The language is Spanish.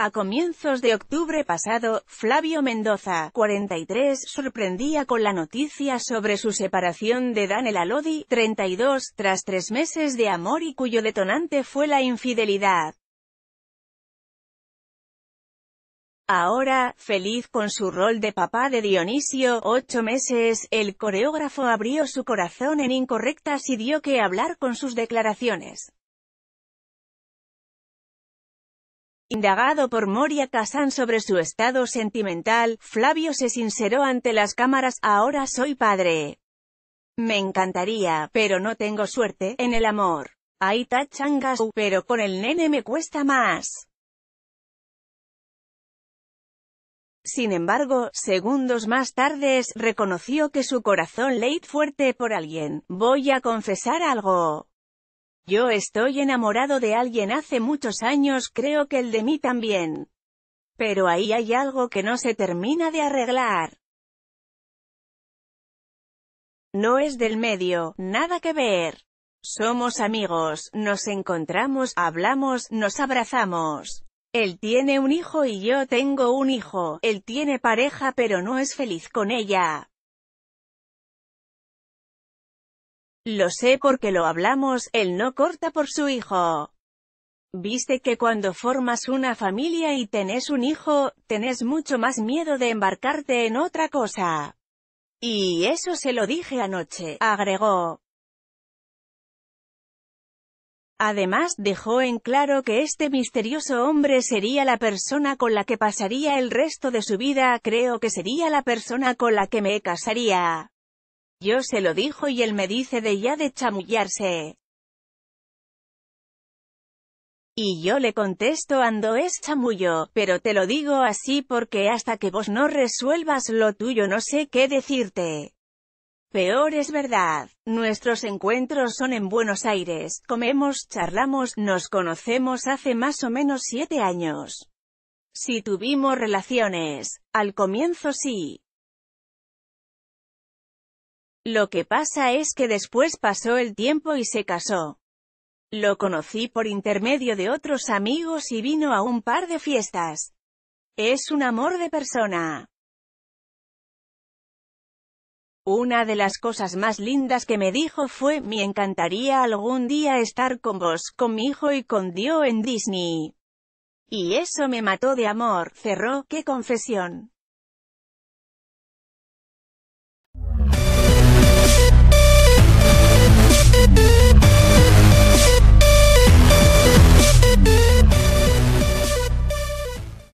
A comienzos de octubre pasado, Flavio Mendoza, 43, sorprendía con la noticia sobre su separación de Daniela Lodi, 32, tras tres meses de amor y cuyo detonante fue la infidelidad. Ahora, feliz con su rol de papá de Dionisio, ocho meses, el coreógrafo abrió su corazón en incorrectas y dio que hablar con sus declaraciones. Indagado por Moria Kazan sobre su estado sentimental, Flavio se sinceró ante las cámaras, ahora soy padre. Me encantaría, pero no tengo suerte, en el amor. Ahí tachangas, pero con el nene me cuesta más. Sin embargo, segundos más tarde, reconoció que su corazón leí fuerte por alguien. Voy a confesar algo. Yo estoy enamorado de alguien hace muchos años, creo que el de mí también. Pero ahí hay algo que no se termina de arreglar. No es del medio, nada que ver. Somos amigos, nos encontramos, hablamos, nos abrazamos. Él tiene un hijo y yo tengo un hijo, él tiene pareja pero no es feliz con ella. Lo sé porque lo hablamos, él no corta por su hijo. Viste que cuando formas una familia y tenés un hijo, tenés mucho más miedo de embarcarte en otra cosa. Y eso se lo dije anoche, agregó. Además dejó en claro que este misterioso hombre sería la persona con la que pasaría el resto de su vida, creo que sería la persona con la que me casaría. Yo se lo dijo y él me dice de ya de chamullarse. Y yo le contesto ando es chamullo, pero te lo digo así porque hasta que vos no resuelvas lo tuyo no sé qué decirte. Peor es verdad, nuestros encuentros son en Buenos Aires, comemos, charlamos, nos conocemos hace más o menos siete años. Si tuvimos relaciones, al comienzo sí, lo que pasa es que después pasó el tiempo y se casó. Lo conocí por intermedio de otros amigos y vino a un par de fiestas. Es un amor de persona. Una de las cosas más lindas que me dijo fue, me encantaría algún día estar con vos, con mi hijo y con Dios en Disney. Y eso me mató de amor, cerró, qué confesión.